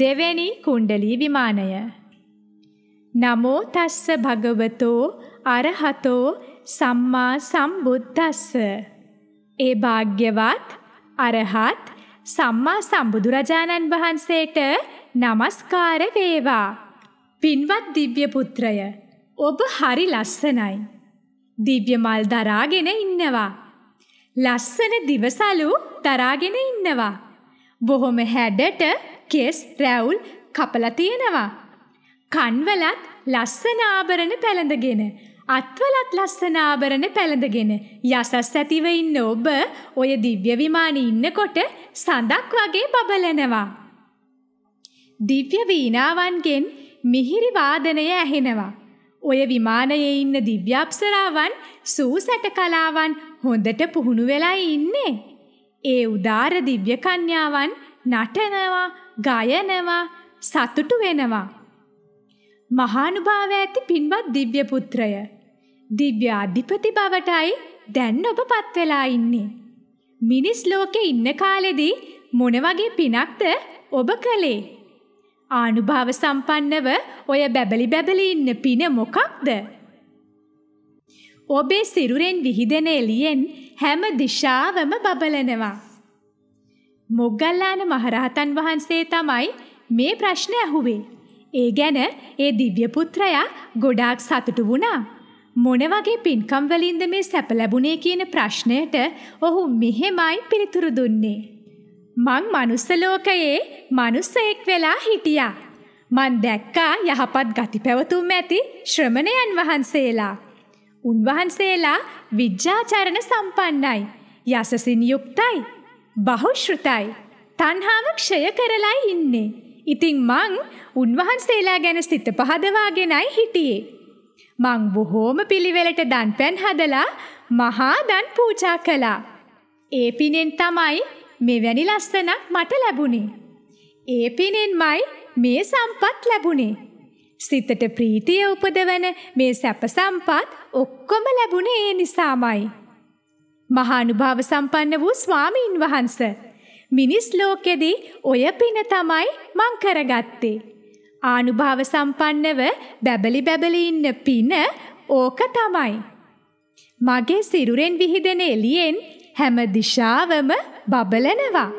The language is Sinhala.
දෙවැනි කුණ්ඩලී විමානය නමෝ තස්ස භගවතෝ අරහතෝ සම්මා සම්බුද්දස්ස ඒ භාග්‍යවත් අරහත් සම්මා සම්බුදුරජාණන් වහන්සේට নমස්කාර වේවා පින්වත් දිව්‍ය පුත්‍රය ඔබ හරි ලස්සනයි දිව්‍ය මල් දරාගෙන ඉන්නවා ලස්සන දිවසලු දරාගෙන ඉන්නවා බොහොම හැඩට කෙස් රැවුල් කපලා තියෙනවා. කන්වලත් ලස්සන ආභරණ පැළඳගෙන අත්වලත් ලස්සන ආභරණ පැළඳගෙන යසස් ඇතිව ඉන්න ඔබ ඔය දිව්‍ය විමානයේ ඉන්නකොට සඳක් වගේ බබලනවා. දිව්‍ය වීණාවන්ගෙන් මිහිරි වාදනය ඇහෙනවා. ඔය විමානයේ ඉන්න දිව්‍ය අප්සරාවන් සූසැට කලාවන් හොඳට පුහුණු වෙලා ඉන්නේ. ඒ උදාර දිව්‍ය කන්‍යාවන් නටනවා ගයනවා, සතුටු වෙනවා. මහානුභාව ඇති පින්වත් දිව්‍ය පුත්‍රය. දිව්‍ය අධිපති බවටයි දැන් ඔබපත් වෙලා ඉන්නේ. මිනිස් ලෝකේ ඉන්න කාලෙදී මොන වගේ පිනක්ද ඔබ කළේ? ආනුභාව සම්පන්නව ඔය බැබලි බැබලි ඉන්න පින මොකක්ද? ඔබේ සිරුරෙන් විහිදෙන එළියෙන් හැම දිශාවම බබලනවා. මොග්ගල්ලාන මහරහතන් වහන්සේ තමයි මේ ප්‍රශ්න ඇහුවේ. ඒ ගැන ඒ දිව්‍ය පුත්‍රයා ගොඩාක් සතුටු වුණා. මොන වගේ පින්කම් වලින්ද මේ සැප ලැබුණේ කියන ප්‍රශ්නයට ඔහු මෙහෙමයි පිළිතුරු දුන්නේ. මං මනුස්ස ලෝකයේ මනුස්සයෙක් වෙලා හිටියා. මන් දැක්කා යහපත් ගති පැවතුම් ඇති ශ්‍රමණයන් වහන්සේලා. උන්වහන්සේලා විද්‍යාචරණ සම්පන්නයි. යසසින් යුක්තයි. බහුශෘතයි. තණ්හාව ක්ෂය කරලයි ඉන්නේ. ඉතින් මං උන්වහන්සේලා ගැන සිත පහදවාගෙනයි හිටියේ. මං බොහෝම පිළිවෙලට දන් පැන් හදලා මහා දන් පූජා කළා. ඒ පිනෙන් තමයි මෙවැනි ලස්සනක් මට ලැබුණේ. ඒ පිනෙන්මයි මේ සම්පත් ලැබුණේ. සිතට ප්‍රීතිය උපදවන මේ සැප සම්පත් ඔක්කොම ලැබුණේ ඒ නිසාමයි. මහානුභාව සම්පන්න වූ ස්වාමීන් වහන්ස. මිනිස් ලෝකෙදී ඔය පින තමයි මං කරගත්තේ. ආනුභාව සම්පන්නව බැබලි බැබලි ඉන්න පින ඕක තමයි. මගේ සිරුරෙන් විහිදෙන එළියෙන් හැම දිශාවම බබලනවා.